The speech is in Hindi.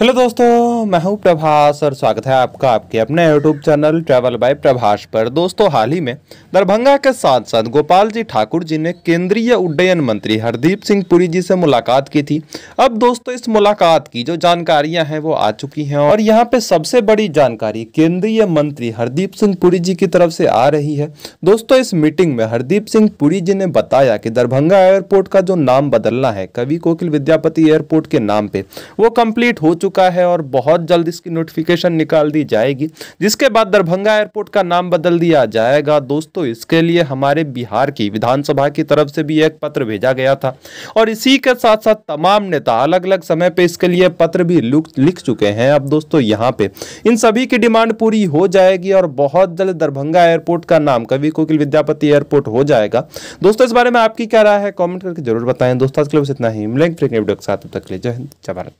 हेलो दोस्तों मैं हूं प्रभास और स्वागत है आपका आपके अपने YouTube channel travel by Prabhash पर दोस्तों हाल ही में दरभंगा के साथ साथ गोपाल जी ठाकुर जी ने केंद्रीय उड्डयन मंत्री हरदीप सिंह पुरी जी से मुलाकात की थी अब दोस्तों इस मुलाकात की जो जानकारियां हैं वो आ चुकी हैं और यहाँ पे सबसे बड़ी जानकारी केंद्रीय मंत्री हरदीप सिंह पुरी जी की तरफ से आ रही है दोस्तों इस मीटिंग में हरदीप सिंह पुरी जी ने बताया कि दरभंगा एयरपोर्ट का जो नाम बदलना है कवि कोकिल विद्यापति एयरपोर्ट के नाम पर वो कम्प्लीट हो चुका है और बहुत जल्द इसकी नोटिफिकेशन निकाल दी जाएगी जिसके बाद दरभंगा एयरपोर्ट का नाम बदल दिया जाएगा दोस्तों इसके लिए हमारे बिहार की विधानसभा की तरफ से भी एक पत्र भेजा गया था और इसी के साथ साथ तमाम नेता अलग अलग समय पर इसके लिए पत्र भी लिख चुके हैं अब दोस्तों यहाँ पे इन सभी की डिमांड पूरी हो जाएगी और बहुत जल्द दरभंगा एयरपोर्ट का नाम कवि कोकिल विद्यापति एयरपोर्ट हो जाएगा दोस्तों इस बारे में आपकी क्या राय है कमेंट करके जरूर बताएं दोस्तों आज के लिए बस इतना ही मिलेंगे फिर वीडियो के साथ तब तक ले जय हिंद जय भारत